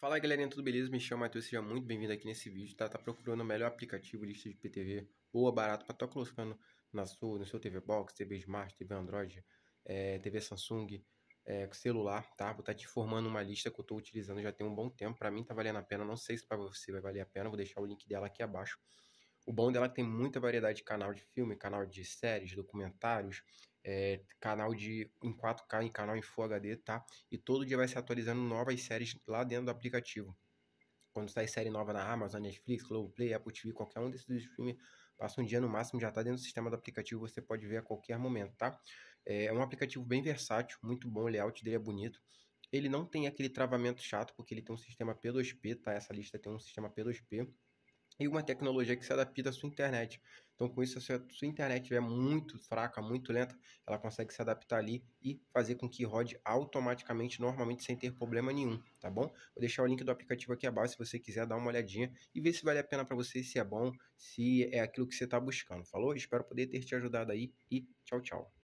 Fala galerinha, tudo beleza? Me chamo Matheus, seja muito bem-vindo aqui nesse vídeo, tá? Tá procurando o melhor aplicativo de lista de PTV, boa, barato, pra tá colocando na sua, no seu TV Box, TV Smart, TV Android, é, TV Samsung, é, celular, tá? Vou estar tá te informando uma lista que eu tô utilizando já tem um bom tempo, pra mim tá valendo a pena, não sei se pra você vai valer a pena, vou deixar o link dela aqui abaixo. O bom dela é que tem muita variedade de canal de filme, canal de séries, documentários, é, canal de em 4K e canal em Full HD, tá? E todo dia vai se atualizando novas séries lá dentro do aplicativo. Quando sai série nova na Amazon, Netflix, Globoplay, Apple TV, qualquer um desses filmes passa um dia no máximo, já está dentro do sistema do aplicativo, você pode ver a qualquer momento, tá? Eh, é um aplicativo bem versátil, muito bom, o layout dele é bonito. Ele não tem aquele travamento chato, porque ele tem um sistema P2P, tá? Essa lista tem um sistema P2P e uma tecnologia que se adapta à sua internet. Então, com isso, se a sua internet estiver muito fraca, muito lenta, ela consegue se adaptar ali e fazer com que rode automaticamente, normalmente, sem ter problema nenhum, tá bom? Vou deixar o link do aplicativo aqui abaixo, se você quiser dar uma olhadinha e ver se vale a pena para você, se é bom, se é aquilo que você está buscando, falou? Espero poder ter te ajudado aí e tchau, tchau.